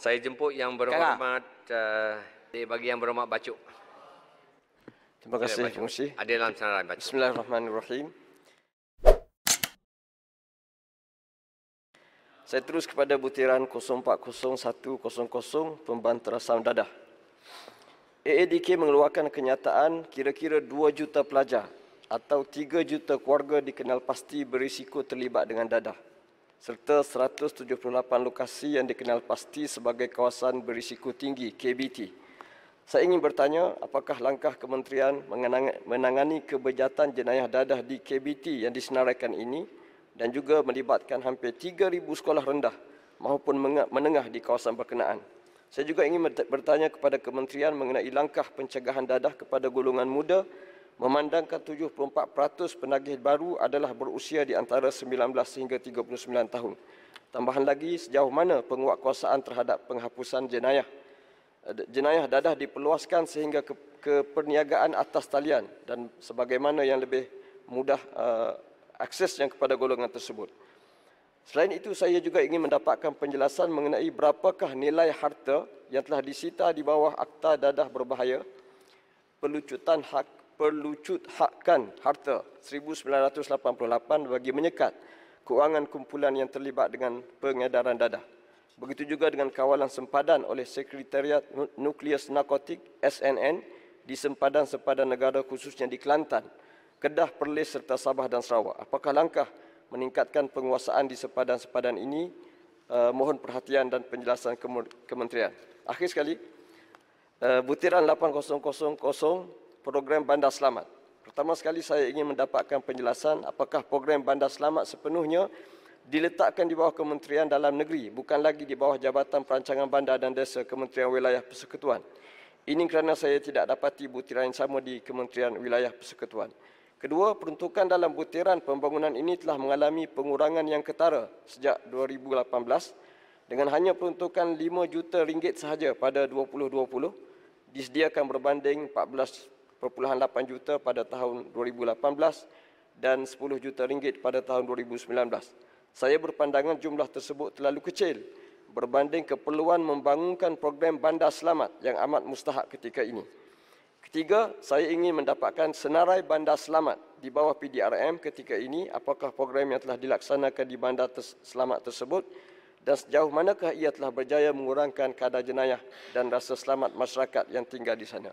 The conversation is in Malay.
Saya jemput yang berhormat uh, bagi yang berhormat bacuk. Terima kasih fungsi. Ada dalam senarai bacuk. Bismillahirrahmanirrahim. Saya terus kepada butiran 040100 pembantara saham dada. AADK mengeluarkan kenyataan kira-kira 2 juta pelajar atau 3 juta keluarga dikenal pasti berisiko terlibat dengan dadah serta 178 lokasi yang dikenal pasti sebagai kawasan berisiko tinggi KBT. Saya ingin bertanya apakah langkah kementerian menangani kebejatan jenayah dadah di KBT yang disenaraikan ini dan juga melibatkan hampir 3,000 sekolah rendah maupun menengah di kawasan berkenaan. Saya juga ingin bertanya kepada kementerian mengenai langkah pencegahan dadah kepada golongan muda memandangkan 74% penagih baru adalah berusia di antara 19 hingga 39 tahun. Tambahan lagi sejauh mana penguatkuasaan terhadap penghapusan jenayah. Eh, jenayah dadah diperluaskan sehingga ke, ke perniagaan atas talian dan sebagaimana yang lebih mudah uh, eh, akses yang kepada golongan tersebut. Selain itu saya juga ingin mendapatkan penjelasan mengenai berapakah nilai harta yang telah disita di bawah akta dadah berbahaya pelucutan hak perlucut hakkan harta 1988 bagi menyekat kewangan kumpulan yang terlibat dengan pengedaran dadah. Begitu juga dengan kawalan sempadan oleh Sekretariat Nukleus Narkotik SNN di sempadan-sempadan negara khususnya di Kelantan, Kedah, Perlis serta Sabah dan Sarawak. Apakah langkah meningkatkan penguasaan di sempadan-sempadan ini? Uh, mohon perhatian dan penjelasan kementerian. Akhir sekali, uh, butiran 8000 program bandar selamat. Pertama sekali saya ingin mendapatkan penjelasan apakah program bandar selamat sepenuhnya diletakkan di bawah Kementerian Dalam Negeri bukan lagi di bawah Jabatan Perancangan Bandar dan Desa Kementerian Wilayah Persekutuan. Ini kerana saya tidak dapati butiran yang sama di Kementerian Wilayah Persekutuan. Kedua, peruntukan dalam butiran pembangunan ini telah mengalami pengurangan yang ketara sejak 2018 dengan hanya peruntukan 5 juta ringgit sahaja pada 2020 disediakan berbanding 14 1.8 juta pada tahun 2018 dan 10 juta ringgit pada tahun 2019. Saya berpandangan jumlah tersebut terlalu kecil berbanding keperluan membangunkan program bandar selamat yang amat mustahak ketika ini. Ketiga, saya ingin mendapatkan senarai bandar selamat di bawah PDRM ketika ini, apakah program yang telah dilaksanakan di bandar selamat tersebut dan sejauh manakah ia telah berjaya mengurangkan kadar jenayah dan rasa selamat masyarakat yang tinggal di sana.